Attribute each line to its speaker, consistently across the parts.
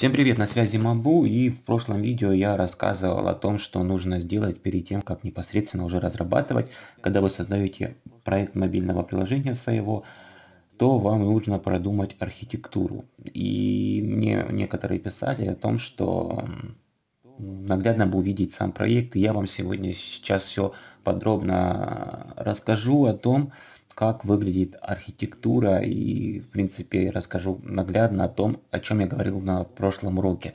Speaker 1: Всем привет, на связи Мабу и в прошлом видео я рассказывал о том, что нужно сделать перед тем, как непосредственно уже разрабатывать. Когда вы создаете проект мобильного приложения своего, то вам нужно продумать архитектуру. И мне некоторые писали о том, что наглядно бы увидеть сам проект. И я вам сегодня сейчас все подробно расскажу о том, как выглядит архитектура и, в принципе, расскажу наглядно о том, о чем я говорил на прошлом уроке.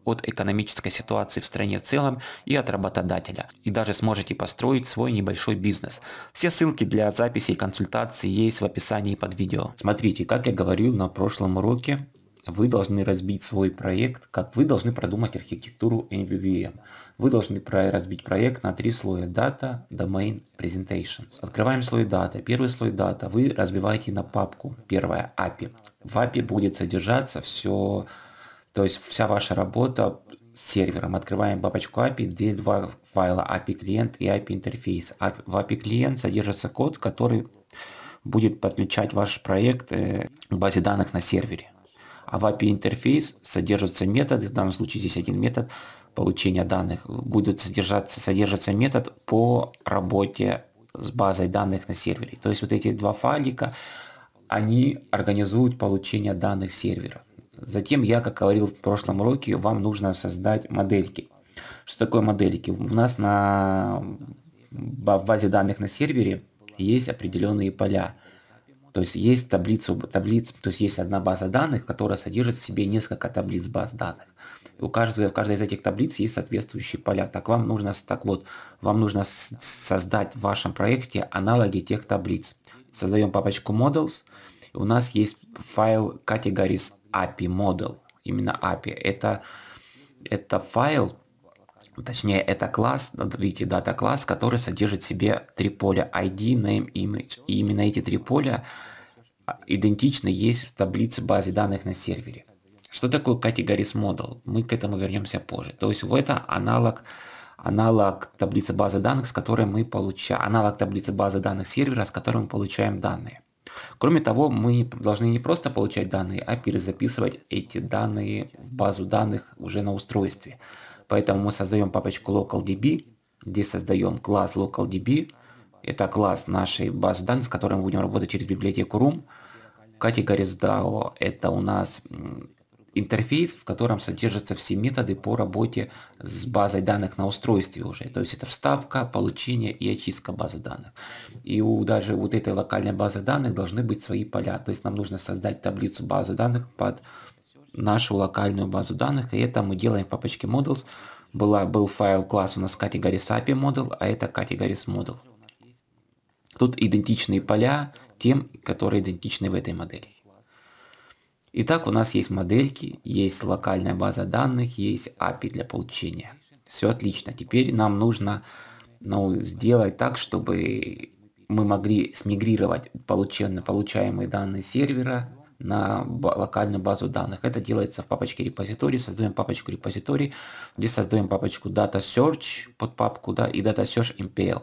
Speaker 1: от экономической ситуации в стране в целом и от работодателя, и даже сможете построить свой небольшой бизнес. Все ссылки для записи и консультации есть в описании под видео. Смотрите, как я говорил на прошлом уроке, вы должны разбить свой проект, как вы должны продумать архитектуру NVVM. Вы должны разбить проект на три слоя Data, Domain, Presentations. Открываем слой Data. Первый слой Data вы разбиваете на папку. Первая API. В API будет содержаться все то есть вся ваша работа с сервером. Открываем папочку API, здесь два файла API клиент и API интерфейс. А в API клиент содержится код, который будет подключать ваш проект э, к базе данных на сервере. А в API интерфейс содержатся методы, в данном случае здесь один метод получения данных, будет содержаться, содержится метод по работе с базой данных на сервере. То есть вот эти два файлика, они организуют получение данных сервера. Затем я, как говорил в прошлом уроке, вам нужно создать модельки. Что такое модельки? У нас на в базе данных на сервере есть определенные поля. То есть есть таблицу, таблиц, то есть есть одна база данных, которая содержит в себе несколько таблиц баз данных. у каждой, в каждой из этих таблиц есть соответствующие поля. Так вам нужно, так вот, вам нужно создать в вашем проекте аналоги тех таблиц. Создаем папочку Models, у нас есть файл categories API model, именно API. Это, это файл, точнее это класс, видите, дата класс, который содержит в себе три поля ID, name, image. И именно эти три поля а, идентичны есть в таблице базы данных на сервере. Что такое categories model? Мы к этому вернемся позже. То есть вот это аналог аналог таблицы базы данных, с которой мы получаем, аналог таблицы базы данных сервера, с которым мы получаем данные. Кроме того, мы должны не просто получать данные, а перезаписывать эти данные в базу данных уже на устройстве. Поэтому мы создаем папочку localDB, здесь создаем класс localDB, это класс нашей базы данных, с которой мы будем работать через библиотеку room. Категория DAO – это у нас интерфейс, в котором содержатся все методы по работе с базой данных на устройстве уже. То есть это вставка, получение и очистка базы данных. И у даже вот этой локальной базы данных должны быть свои поля. То есть нам нужно создать таблицу базы данных под нашу локальную базу данных. И это мы делаем в папочке models. Была, был файл класс у нас categories API model, а это categories model. Тут идентичные поля тем, которые идентичны в этой модели. Итак, у нас есть модельки, есть локальная база данных, есть API для получения. Все отлично. Теперь нам нужно ну, сделать так, чтобы мы могли смигрировать полученные, получаемые данные сервера на локальную базу данных. Это делается в папочке репозиторий. Создаем папочку репозиторий, где создаем папочку Data Search под папку да, и Data Search MPL.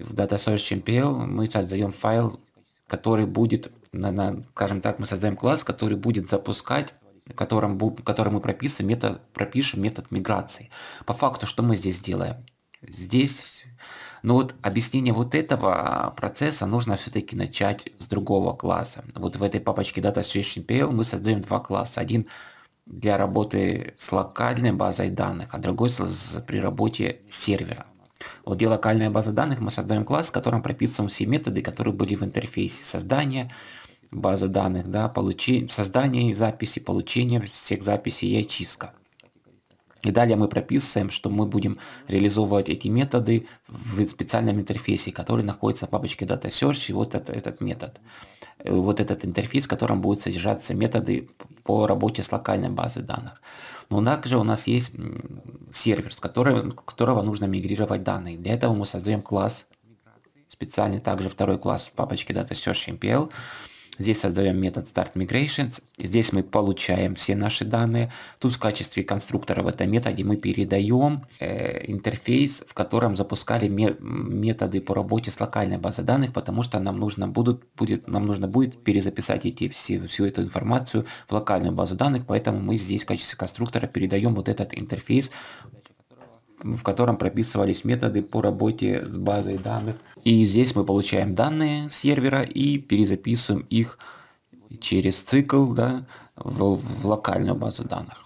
Speaker 1: В Data Search MPL мы создаем файл который будет, на, на, скажем так, мы создаем класс, который будет запускать которым, которым мы пропишем метод, пропишем метод миграции. По факту, что мы здесь делаем? Здесь, ну вот объяснение вот этого а, процесса нужно все-таки начать с другого класса. Вот в этой папочке Data Station PL мы создаем два класса. Один для работы с локальной базой данных, а другой при работе сервера. Вот где локальная база данных, мы создаем класс, в котором прописываем все методы, которые были в интерфейсе создания базы данных, да, получи... создание записи, получение всех записей и очистка. И далее мы прописываем, что мы будем реализовывать эти методы в специальном интерфейсе, который находится в папочке Data Search, и вот это, этот метод. Э, вот этот интерфейс, в котором будут содержаться методы по работе с локальной базой данных. Но также у нас есть сервер, с которым, которого нужно мигрировать данные. Для этого мы создаем класс, специальный также второй класс в папочке Data MPL, Здесь создаем метод start migrations. Здесь мы получаем все наши данные. Тут в качестве конструктора в этом методе мы передаем э, интерфейс, в котором запускали ме методы по работе с локальной базой данных, потому что нам нужно, будут, будет, нам нужно будет перезаписать эти, все, всю эту информацию в локальную базу данных, поэтому мы здесь в качестве конструктора передаем вот этот интерфейс в котором прописывались методы по работе с базой данных. И здесь мы получаем данные с сервера и перезаписываем их через цикл да, в, в локальную базу данных.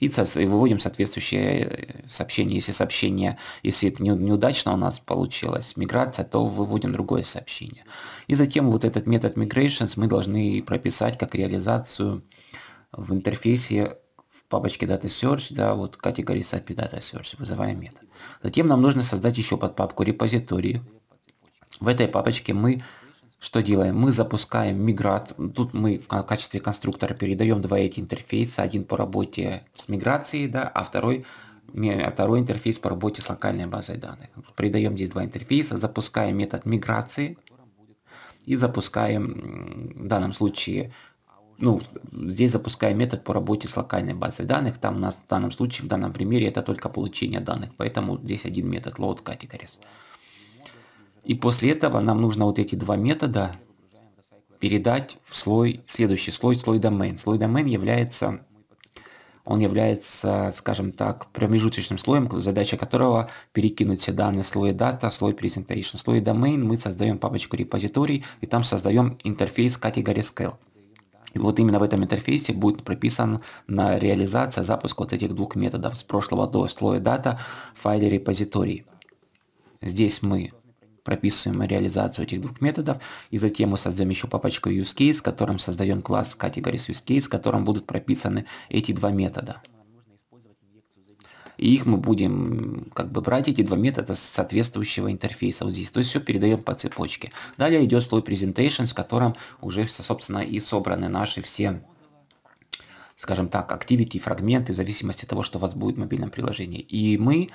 Speaker 1: И, и выводим соответствующее э, сообщение. Если сообщение, если неудачно у нас получилась миграция, то выводим другое сообщение. И затем вот этот метод migrations мы должны прописать как реализацию в интерфейсе папочке Data Search, да, вот категории API Data Search, вызываем метод. Затем нам нужно создать еще под папку репозитории. В этой папочке мы что делаем? Мы запускаем миграт. Тут мы в качестве конструктора передаем два эти интерфейса. Один по работе с миграцией, да, а второй, а второй интерфейс по работе с локальной базой данных. Придаем здесь два интерфейса, запускаем метод миграции и запускаем в данном случае ну, здесь запускаем метод по работе с локальной базой данных. Там у нас в данном случае, в данном примере, это только получение данных. Поэтому здесь один метод load categories. И после этого нам нужно вот эти два метода передать в слой, следующий слой, слой domain. Слой domain является, он является, скажем так, промежуточным слоем, задача которого перекинуть все данные слоя data, слой presentation. В слое domain мы создаем папочку репозиторий и там создаем интерфейс category scale. И вот именно в этом интерфейсе будет прописана реализация запуска вот этих двух методов с прошлого до слоя дата в файле репозитории. Здесь мы прописываем реализацию этих двух методов, и затем мы создаем еще папочку use case, в котором создаем класс categories use case, в котором будут прописаны эти два метода и их мы будем как бы брать эти два метода с соответствующего интерфейса вот здесь. То есть все передаем по цепочке. Далее идет слой presentation, с которым уже, собственно, и собраны наши все скажем так, activity, фрагменты, в зависимости от того, что у вас будет в мобильном приложении. И мы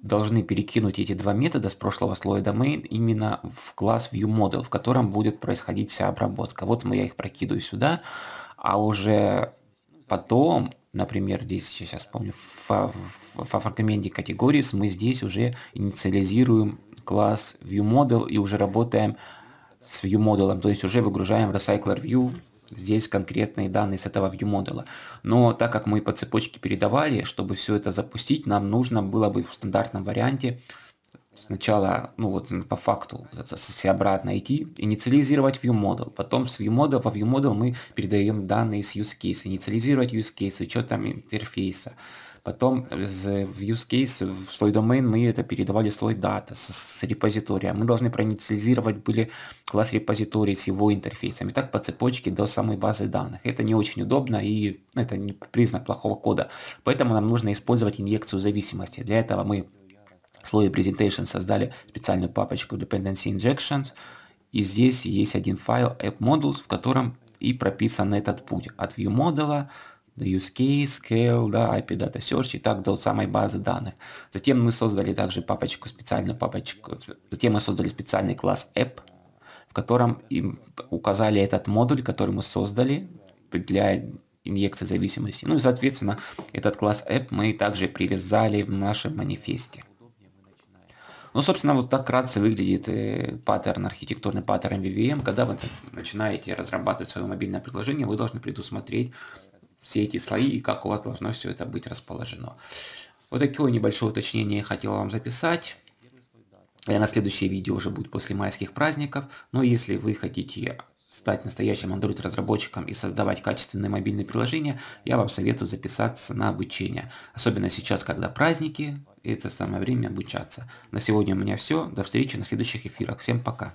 Speaker 1: должны перекинуть эти два метода с прошлого слоя domain именно в класс ViewModel, в котором будет происходить вся обработка. Вот мы, я их прокидываю сюда, а уже потом Например, здесь, сейчас помню, в, в, в аргументе Categories мы здесь уже инициализируем класс ViewModel и уже работаем с ViewModel, то есть уже выгружаем Recycler View здесь конкретные данные с этого view модула. Но так как мы по цепочке передавали, чтобы все это запустить, нам нужно было бы в стандартном варианте сначала, ну вот по факту, обратно идти, инициализировать ViewModel, потом с ViewModel во ViewModel мы передаем данные с use case, инициализировать use case, с учетом интерфейса. Потом с use case в слой domain мы это передавали слой data с, с репозитория. Мы должны проинициализировать были класс репозиторий с его интерфейсами. Так по цепочке до самой базы данных. Это не очень удобно и ну, это не признак плохого кода. Поэтому нам нужно использовать инъекцию зависимости. Для этого мы в слое Presentation создали специальную папочку Dependency Injections, и здесь есть один файл App Models, в котором и прописан этот путь от view модула use case, scale, да, IP data search и так до самой базы данных. Затем мы создали также папочку, специальную папочку, затем мы создали специальный класс app, в котором им указали этот модуль, который мы создали для инъекции зависимости. Ну и, соответственно, этот класс app мы также привязали в нашем манифесте. Ну, собственно, вот так кратко выглядит э, паттерн, архитектурный паттерн VVM. Когда вы начинаете разрабатывать свое мобильное приложение, вы должны предусмотреть все эти слои и как у вас должно все это быть расположено. Вот такое небольшое уточнение я хотел вам записать. Я На следующее видео уже будет после майских праздников. Но если вы хотите стать настоящим Android-разработчиком и создавать качественные мобильные приложения, я вам советую записаться на обучение. Особенно сейчас, когда праздники, и это самое время обучаться. На сегодня у меня все. До встречи на следующих эфирах. Всем пока.